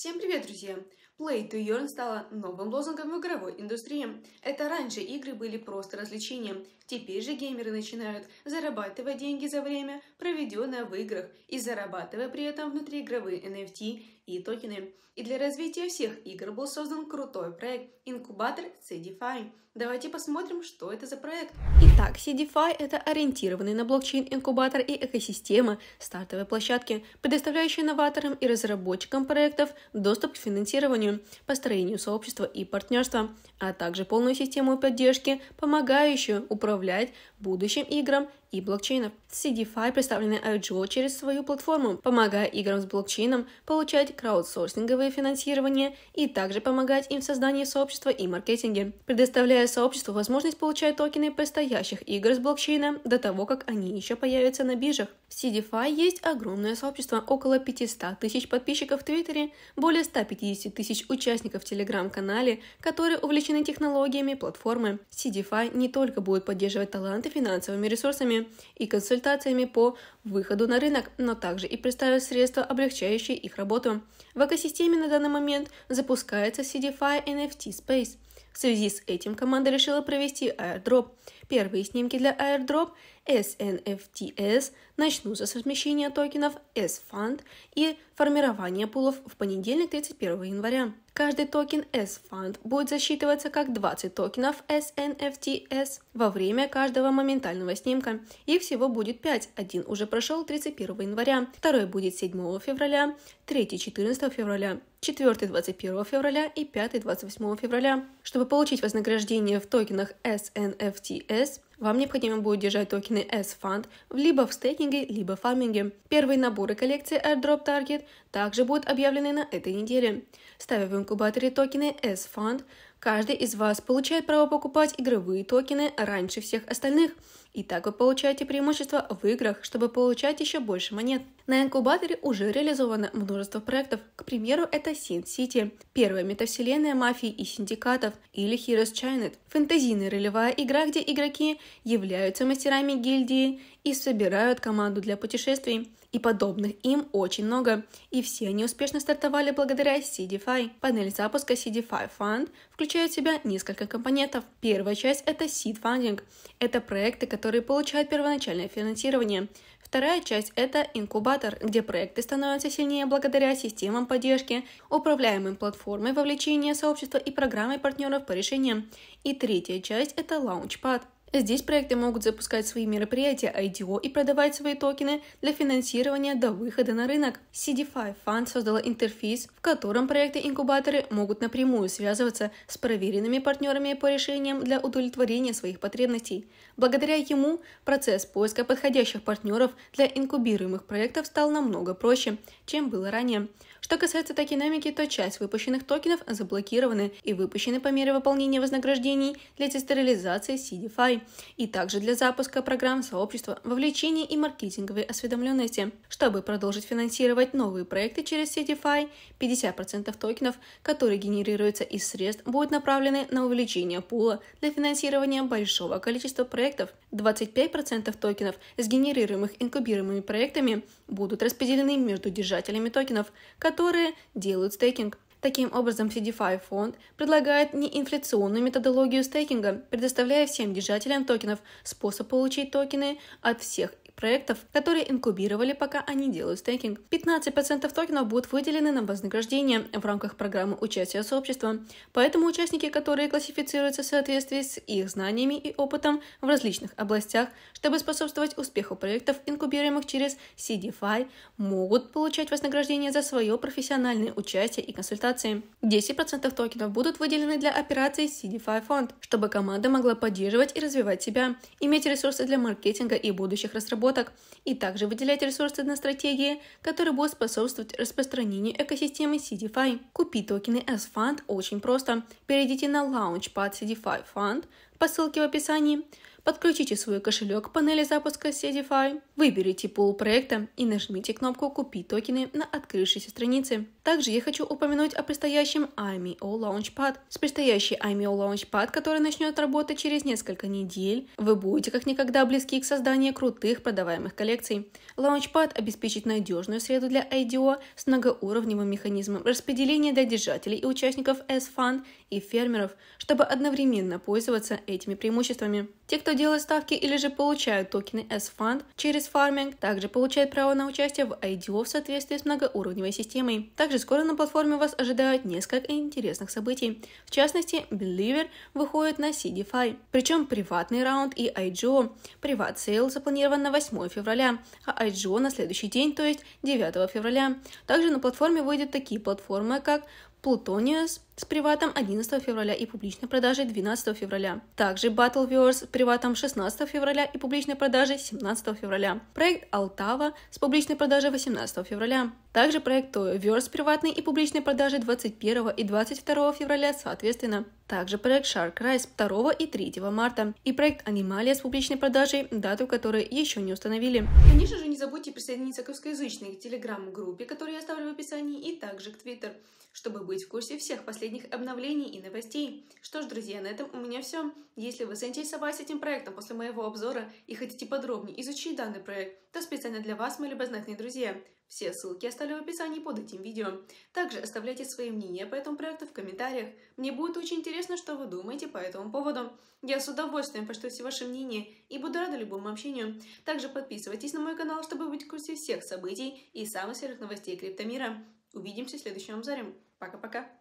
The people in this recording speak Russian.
Всем привет, друзья! Play to Earn стала новым лозунгом в игровой индустрии. Это раньше игры были просто развлечением. Теперь же геймеры начинают зарабатывать деньги за время, проведенное в играх, и зарабатывая при этом внутриигровые NFT и токены. И для развития всех игр был создан крутой проект «Инкубатор CDFI». Давайте посмотрим, что это за проект. Итак, CDFI – это ориентированный на блокчейн инкубатор и экосистема стартовой площадки, предоставляющая новаторам и разработчикам проектов доступ к финансированию, построению сообщества и партнерства, а также полную систему поддержки, помогающую управлять будущим играм и блокчейнов. CDFi представлены IGO через свою платформу, помогая играм с блокчейном получать краудсорсинговые финансирования и также помогать им в создании сообщества и маркетинге, предоставляя сообществу возможность получать токены предстоящих игр с блокчейна до того, как они еще появятся на биржах. В CDFi есть огромное сообщество, около 500 тысяч подписчиков в Твиттере, более 150 тысяч участников в Телеграм-канале, которые увлечены технологиями платформы. CDFi не только будет поддерживать таланты финансовыми ресурсами и консультациями по выходу на рынок, но также и представит средства, облегчающие их работу. В экосистеме на данный момент запускается CDFi NFT Space – в связи с этим команда решила провести airdrop. Первые снимки для airdrop SNFTS, начнутся совмещение токенов S-Fund и формирование пулов в понедельник 31 января. Каждый токен S-Fund будет засчитываться как 20 токенов SNFTS во время каждого моментального снимка. Их всего будет 5. Один уже прошел 31 января, второй будет 7 февраля, третий 14 февраля, четвертый 21 февраля и пятый 28 февраля. Чтобы получить вознаграждение в токенах SNFTS, вам необходимо будет держать токены S-Fund либо в стейкинге, либо фарминге. Первые наборы коллекции Airdrop Target также будут объявлены на этой неделе. Ставя в инкубаторе токены S-Fund, Каждый из вас получает право покупать игровые токены раньше всех остальных. И так вы получаете преимущество в играх, чтобы получать еще больше монет. На инкубаторе уже реализовано множество проектов. К примеру, это Sin City, первая метавселенная мафии и синдикатов, или Heroes Chinet, фэнтезийная ролевая игра, где игроки являются мастерами гильдии и собирают команду для путешествий и подобных им очень много, и все они успешно стартовали благодаря CDFI. Панель запуска CDFI Fund включает в себя несколько компонентов. Первая часть — это seed funding. Это проекты, которые получают первоначальное финансирование. Вторая часть – это инкубатор, где проекты становятся сильнее благодаря системам поддержки, управляемым платформой вовлечения сообщества и программой партнеров по решениям. И третья часть – это лаунчпад. Здесь проекты могут запускать свои мероприятия IDO и продавать свои токены для финансирования до выхода на рынок. CD5 Fund создала интерфейс, в котором проекты-инкубаторы могут напрямую связываться с проверенными партнерами по решениям для удовлетворения своих потребностей. Благодаря ему процесс поиска подходящих партнеров для инкубируемых проектов стал намного проще, чем было ранее. Что касается токеномики, то часть выпущенных токенов заблокированы и выпущены по мере выполнения вознаграждений для дестерилизации CDFI и также для запуска программ сообщества вовлечения и маркетинговой осведомленности. Чтобы продолжить финансировать новые проекты через Setify, 50% токенов, которые генерируются из средств, будут направлены на увеличение пула для финансирования большого количества проектов. 25% токенов, сгенерируемых инкубируемыми проектами, будут распределены между держателями токенов, которые делают стейкинг. Таким образом, CDFI фонд предлагает неинфляционную методологию стейкинга, предоставляя всем держателям токенов способ получить токены от всех проектов, которые инкубировали, пока они делают стейкинг. 15% токенов будут выделены на вознаграждение в рамках программы участия сообщества, поэтому участники, которые классифицируются в соответствии с их знаниями и опытом в различных областях, чтобы способствовать успеху проектов, инкубируемых через CDFI, могут получать вознаграждение за свое профессиональное участие и консультации. 10% токенов будут выделены для операций CDFI фонд, чтобы команда могла поддерживать и развивать себя, иметь ресурсы для маркетинга и будущих разработок разработок, и также выделять ресурсы на стратегии, которые будут способствовать распространению экосистемы CDFI. Купить токены S-Fund очень просто. Перейдите на Launchpad CDFI Fund по ссылке в описании, Подключите свой кошелек к панели запуска CDFI, выберите пул проекта и нажмите кнопку «Купить токены» на открывшейся странице. Также я хочу упомянуть о предстоящем IMO Launchpad. С предстоящей IMO Launchpad, который начнет работать через несколько недель, вы будете как никогда близки к созданию крутых продаваемых коллекций. Launchpad обеспечит надежную среду для IDO с многоуровневым механизмом распределения для держателей и участников S-Fund и фермеров, чтобы одновременно пользоваться этими преимуществами. Те, кто кто делает ставки или же получают токены S-Fund через фарминг, также получает право на участие в IDO в соответствии с многоуровневой системой. Также скоро на платформе вас ожидают несколько интересных событий. В частности, Believer выходит на CDFI, причем приватный раунд и IGO. Приват сейл запланирован на 8 февраля, а IGO на следующий день, то есть 9 февраля. Также на платформе выйдут такие платформы, как Plutonius, с приватом 11 февраля и публичной продажей 12 февраля. Также Battleverse с приватом 16 февраля и публичной продажей 17 февраля. Проект Алтава с публичной продажей 18 февраля. Также проекту Verse приватной и публичной продажи 21 и 22 февраля соответственно. Также проект Shark Rise 2 и 3 марта и проект Анималия с публичной продажей, дату которой еще не установили. Конечно же, не забудьте присоединиться к русскоязычной телеграм-группе, которую я оставлю в описании, и также к Twitter, чтобы быть в курсе всех последних обновлений и новостей. Что ж, друзья, на этом у меня все. Если вы заинтересовались этим проектом после моего обзора и хотите подробнее изучить данный проект, то специально для вас, мои любознательные друзья, все ссылки оставлю в описании под этим видео. Также оставляйте свои мнения по этому проекту в комментариях. Мне будет очень интересно, что вы думаете по этому поводу. Я с удовольствием почту все ваши мнения и буду рада любому общению. Также подписывайтесь на мой канал, чтобы быть в курсе всех событий и самых свежих новостей криптомира. Увидимся в следующем обзоре. Пока-пока!